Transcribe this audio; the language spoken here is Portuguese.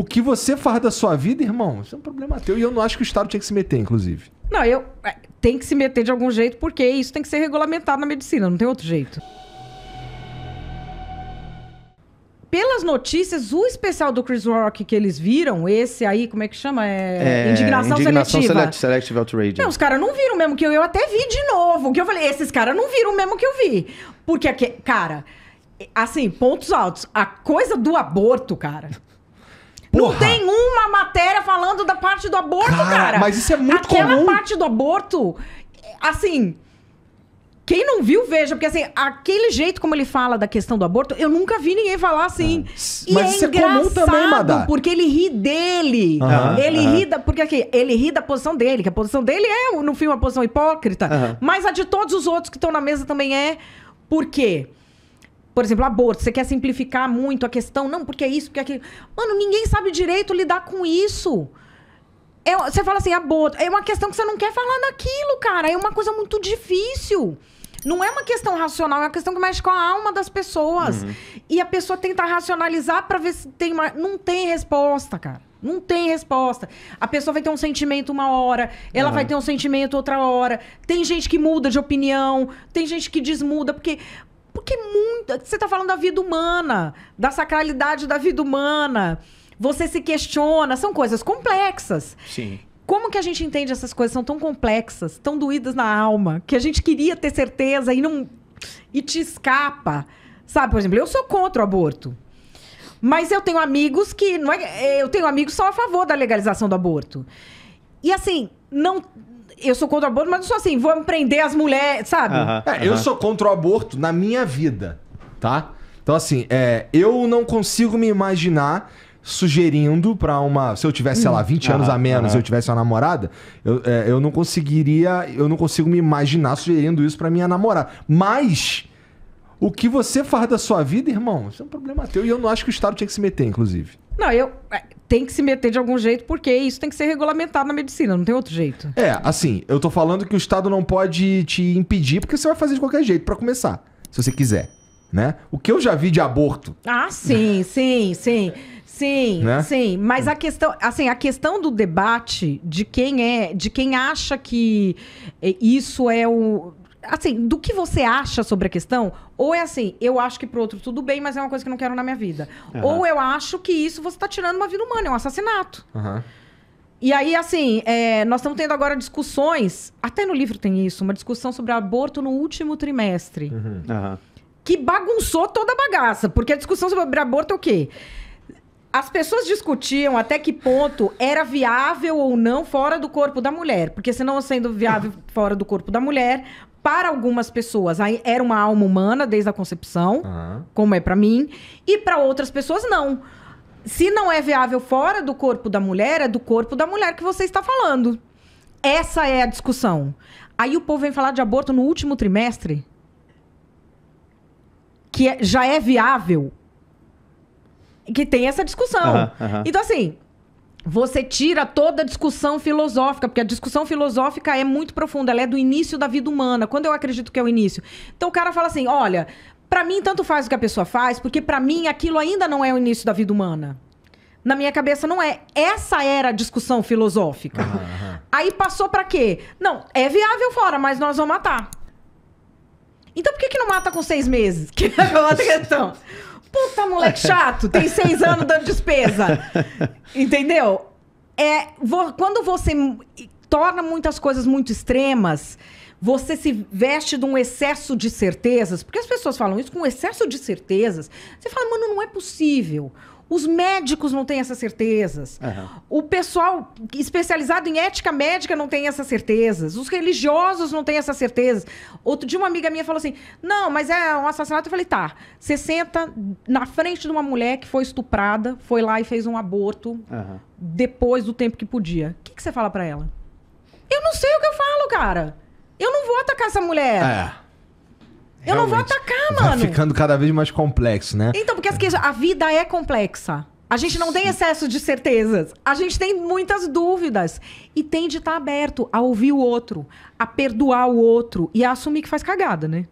O que você faz da sua vida, irmão, isso é um problema teu. E eu não acho que o Estado tinha que se meter, inclusive. Não, eu. É, tem que se meter de algum jeito, porque isso tem que ser regulamentado na medicina, não tem outro jeito. Pelas notícias, o especial do Chris Rock que eles viram, esse aí, como é que chama? É... é indignação, indignação Seletiva. selective Outrage. Não, os caras não viram mesmo que eu, eu até vi de novo. Que eu falei, esses caras não viram mesmo que eu vi. Porque, cara, assim, pontos altos. A coisa do aborto, cara. Porra. Não tem uma matéria falando da parte do aborto, cara. cara. Mas isso é muito Aquela comum. Aquela parte do aborto, assim. Quem não viu, veja, porque assim, aquele jeito como ele fala da questão do aborto, eu nunca vi ninguém falar assim. Ah. Mas é isso é comum também, Madá. Porque ele ri dele. Uhum, ele uhum. ri da. Porque aqui, assim, ele ri da posição dele, que a posição dele é, no filme uma posição hipócrita. Uhum. Mas a de todos os outros que estão na mesa também é. Por quê? Por exemplo, aborto. Você quer simplificar muito a questão? Não, porque é isso, porque é aquilo. Mano, ninguém sabe direito lidar com isso. É, você fala assim, aborto. É uma questão que você não quer falar daquilo, cara. É uma coisa muito difícil. Não é uma questão racional, é uma questão que mexe com a alma das pessoas. Uhum. E a pessoa tenta racionalizar para ver se tem uma. Não tem resposta, cara. Não tem resposta. A pessoa vai ter um sentimento uma hora, ela uhum. vai ter um sentimento outra hora. Tem gente que muda de opinião, tem gente que desmuda, porque que muito. Você está falando da vida humana, da sacralidade da vida humana. Você se questiona, são coisas complexas. Sim. Como que a gente entende essas coisas são tão complexas, tão doídas na alma, que a gente queria ter certeza e não e te escapa? Sabe, por exemplo, eu sou contra o aborto. Mas eu tenho amigos que não é, eu tenho amigos que são a favor da legalização do aborto. E assim, não eu sou contra o aborto, mas não sou assim, vou prender as mulheres, sabe? É, eu sou contra o aborto na minha vida, tá? Então, assim, é, eu não consigo me imaginar sugerindo pra uma. Se eu tivesse, sei lá, 20 anos a menos, eu tivesse uma namorada, eu, é, eu não conseguiria. Eu não consigo me imaginar sugerindo isso pra minha namorada. Mas. O que você faz da sua vida, irmão, isso é um problema teu e eu não acho que o Estado tinha que se meter, inclusive. Não, eu. É, tem que se meter de algum jeito, porque isso tem que ser regulamentado na medicina, não tem outro jeito. É, assim, eu tô falando que o Estado não pode te impedir, porque você vai fazer de qualquer jeito, para começar, se você quiser, né? O que eu já vi de aborto. Ah, sim, sim, sim. Sim, né? sim, mas a questão, assim, a questão do debate de quem é, de quem acha que eh, isso é o assim, do que você acha sobre a questão, ou é assim, eu acho que pro outro tudo bem, mas é uma coisa que eu não quero na minha vida. Uhum. Ou eu acho que isso você tá tirando uma vida humana, é um assassinato. Uhum. E aí, assim, é, nós estamos tendo agora discussões, até no livro tem isso, uma discussão sobre aborto no último trimestre. Uhum. Que bagunçou toda a bagaça, porque a discussão sobre aborto é o quê? As pessoas discutiam até que ponto era viável ou não fora do corpo da mulher, porque senão sendo viável fora do corpo da mulher, para algumas pessoas era uma alma humana desde a concepção, uhum. como é para mim, e para outras pessoas não. Se não é viável fora do corpo da mulher, é do corpo da mulher que você está falando. Essa é a discussão. Aí o povo vem falar de aborto no último trimestre, que é, já é viável, que tem essa discussão. Uhum, uhum. Então assim, você tira toda a discussão filosófica, porque a discussão filosófica é muito profunda, ela é do início da vida humana. Quando eu acredito que é o início. Então o cara fala assim: olha, para mim tanto faz o que a pessoa faz, porque para mim aquilo ainda não é o início da vida humana. Na minha cabeça não é. Essa era a discussão filosófica. Uhum. Aí passou para quê? Não, é viável fora, mas nós vamos matar. Então por que, que não mata com seis meses? Que é outra questão. Puta moleque chato, tem seis anos dando despesa. Entendeu? É, quando você torna muitas coisas muito extremas, você se veste de um excesso de certezas, porque as pessoas falam isso com excesso de certezas. Você fala, mano, não é possível. Os médicos não têm essas certezas. Uhum. O pessoal especializado em ética médica não tem essas certezas. Os religiosos não têm essas certezas. Outro dia, uma amiga minha falou assim: não, mas é um assassinato. Eu falei: tá, você senta na frente de uma mulher que foi estuprada, foi lá e fez um aborto uhum. depois do tempo que podia. O que, você fala para ela? Eu não sei o que eu falo, cara. Eu não vou atacar essa mulher. É eu não vou atacar, mano. Vai ficando cada vez mais complexo, né? Então, porque a vida é complexa. A gente não tem excesso de certezas. A gente tem muitas dúvidas. E tem de estar aberto a ouvir o outro, a perdoar o outro e a assumir que faz cagada, né?